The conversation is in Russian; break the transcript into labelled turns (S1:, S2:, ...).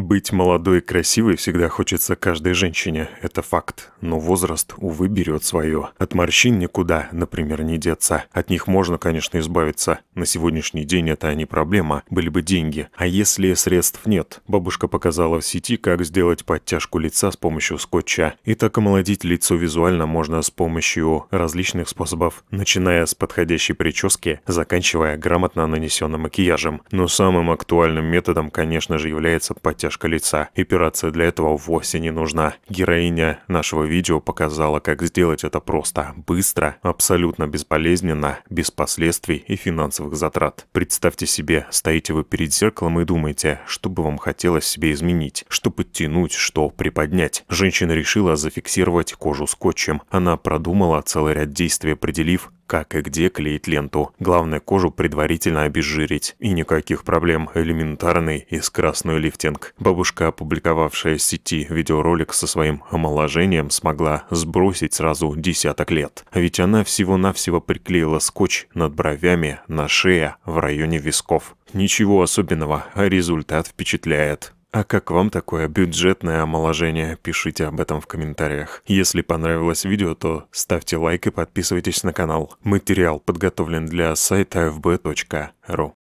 S1: Быть молодой и красивой всегда хочется каждой женщине, это факт. Но возраст, увы, берет свое. От морщин никуда, например, не деться. От них можно, конечно, избавиться. На сегодняшний день это не проблема, были бы деньги. А если средств нет? Бабушка показала в сети, как сделать подтяжку лица с помощью скотча. И так омолодить лицо визуально можно с помощью различных способов, начиная с подходящей прически, заканчивая грамотно нанесенным макияжем. Но самым актуальным методом, конечно же, является подтяжка кругляшка лица. Операция для этого вовсе не нужна. Героиня нашего видео показала, как сделать это просто, быстро, абсолютно безболезненно, без последствий и финансовых затрат. Представьте себе, стоите вы перед зеркалом и думаете, что бы вам хотелось себе изменить, что подтянуть, что приподнять. Женщина решила зафиксировать кожу скотчем. Она продумала целый ряд действий, определив, как и где клеить ленту. Главное кожу предварительно обезжирить. И никаких проблем, элементарный и скоростной лифтинг. Бабушка, опубликовавшая в сети видеоролик со своим омоложением, смогла сбросить сразу десяток лет. Ведь она всего-навсего приклеила скотч над бровями, на шее, в районе висков. Ничего особенного, результат впечатляет. А как вам такое бюджетное омоложение? Пишите об этом в комментариях. Если понравилось видео, то ставьте лайк и подписывайтесь на канал. Материал подготовлен для сайта fb.ru.